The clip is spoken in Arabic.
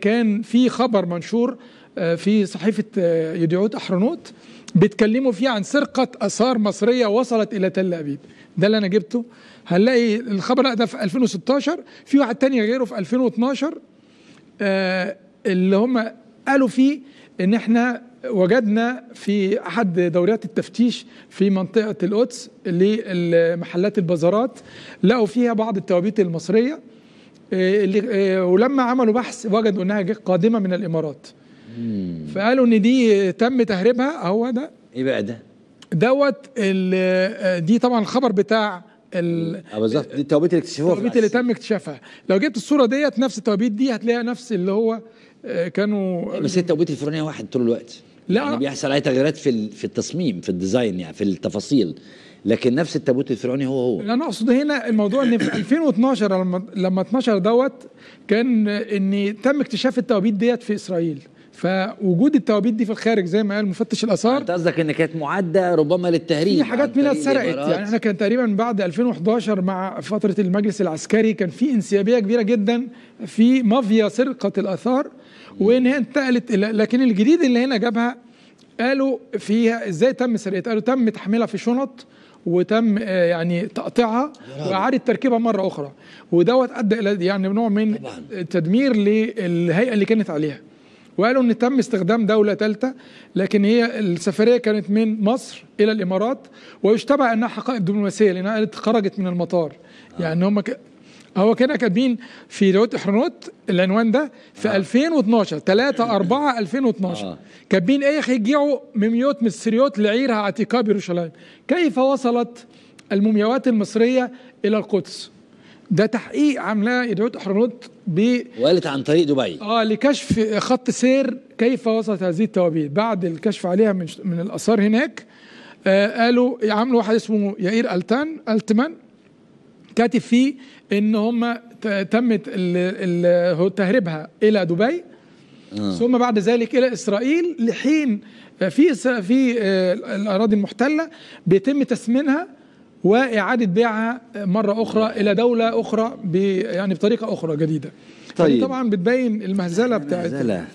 كان في خبر منشور آه، في صحيفة آه، يديعوت أحرنوت بيتكلموا فيه عن سرقة آثار مصرية وصلت إلى تل أبيب ده اللي أنا جبته هنلاقي الخبر ده في 2016 في واحد تاني غيره في 2012 آه، اللي هم قالوا فيه إن إحنا وجدنا في أحد دوريات التفتيش في منطقة القدس لمحلات البازارات لقوا فيها بعض التوابيت المصرية آه، آه، ولما عملوا بحث وجدوا انها قادمه من الامارات فقالوا ان دي آه، تم تهريبها اهو ده ايه بقى ده دوت دي طبعا الخبر بتاع بالظبط دي التوابيت اللي اكتشفوها التوابيت اللي تم اكتشافها لو جبت الصوره ديت نفس التوابيت دي هتلاقيها نفس اللي هو كانوا بس هي التوابيت الفلانيه واحد طول الوقت لا يعني بيحصل عليها تغييرات في في التصميم في الديزاين يعني في التفاصيل لكن نفس التابوت الفرعوني هو هو لا انا اقصد هنا الموضوع ان في 2012 لما لما 12 دوت كان ان تم اكتشاف التوابيت ديت في اسرائيل فوجود التوابيت دي في الخارج زي ما قال مفتش الاثار انت قصدك ان كانت معده ربما للتهريب في حاجات منها اتسرقت يعني احنا كان تقريبا بعد 2011 مع فتره المجلس العسكري كان في انسيابيه كبيره جدا في مافيا سرقه الاثار وان هي انتقلت لكن الجديد اللي هنا جابها قالوا فيها ازاي تم سرقتها قالوا تم تحميلها في شنط وتم آه، يعني تقطيعها واعاده تركيبها مره اخرى ودوت ادى الى يعني نوع من تدمير للهيئه اللي كانت عليها وقالوا ان تم استخدام دوله ثالثه لكن هي السفريه كانت من مصر الى الامارات ويشتبه انها حقائب دبلوماسيه لانها قالت خرجت من المطار آه. يعني هم هو كده كاتبين في روايه احرنوت العنوان ده في آه. 2012 3 4 2012 آه. كاتبين ايه يجيعوا ميميوت مصريوت لعيرها عتيقا بيرشلايم كيف وصلت المومياوات المصريه الى القدس ده تحقيق عاملاه يدعوت احرنوت ب وقالت عن طريق دبي اه لكشف خط سير كيف وصلت هذه التوابيت بعد الكشف عليها من من الاثار هناك آه قالوا عملوا واحد اسمه يائير التان التمان كاتب فيه ان هم تمت تهريبها الى دبي آه. ثم بعد ذلك الى اسرائيل لحين في في آه، الاراضي المحتله بيتم تسمينها واعاده بيعها مره اخرى الى دوله اخرى يعني بطريقه اخرى جديده طيب طبعا بتبين المهزله بتاعت